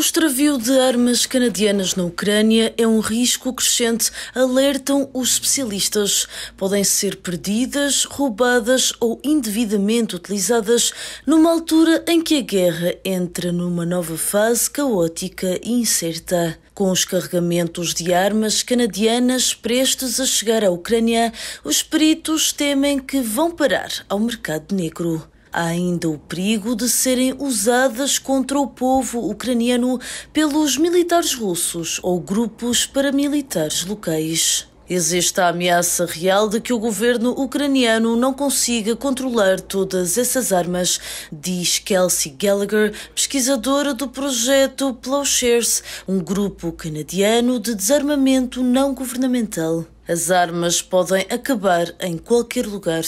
O extravio de armas canadianas na Ucrânia é um risco crescente, alertam os especialistas. Podem ser perdidas, roubadas ou indevidamente utilizadas numa altura em que a guerra entra numa nova fase caótica e incerta. Com os carregamentos de armas canadianas prestes a chegar à Ucrânia, os peritos temem que vão parar ao mercado negro. Há ainda o perigo de serem usadas contra o povo ucraniano pelos militares russos ou grupos paramilitares locais. Existe a ameaça real de que o governo ucraniano não consiga controlar todas essas armas, diz Kelsey Gallagher, pesquisadora do projeto Plowshares, um grupo canadiano de desarmamento não governamental. As armas podem acabar em qualquer lugar.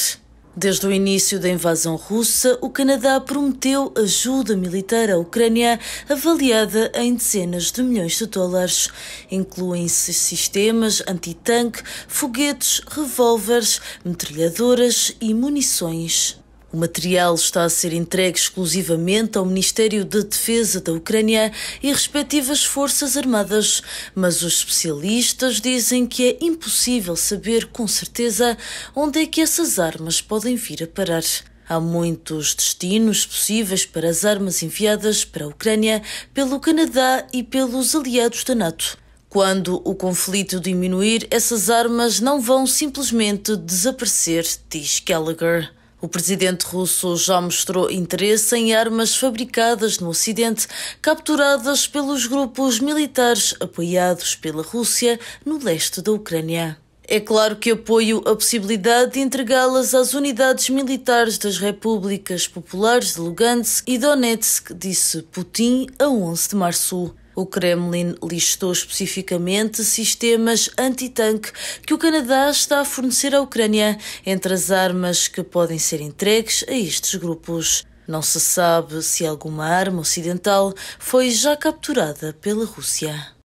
Desde o início da invasão russa, o Canadá prometeu ajuda militar à Ucrânia avaliada em dezenas de milhões de dólares. Incluem-se sistemas antitanque, foguetes, revólveres, metralhadoras e munições. O material está a ser entregue exclusivamente ao Ministério da Defesa da Ucrânia e respectivas Forças Armadas, mas os especialistas dizem que é impossível saber com certeza onde é que essas armas podem vir a parar. Há muitos destinos possíveis para as armas enviadas para a Ucrânia pelo Canadá e pelos aliados da NATO. Quando o conflito diminuir, essas armas não vão simplesmente desaparecer, diz Gallagher. O presidente russo já mostrou interesse em armas fabricadas no Ocidente, capturadas pelos grupos militares apoiados pela Rússia no leste da Ucrânia. É claro que apoio a possibilidade de entregá-las às unidades militares das repúblicas populares de Lugansk e Donetsk, disse Putin a 11 de março. O Kremlin listou especificamente sistemas antitanque que o Canadá está a fornecer à Ucrânia entre as armas que podem ser entregues a estes grupos. Não se sabe se alguma arma ocidental foi já capturada pela Rússia.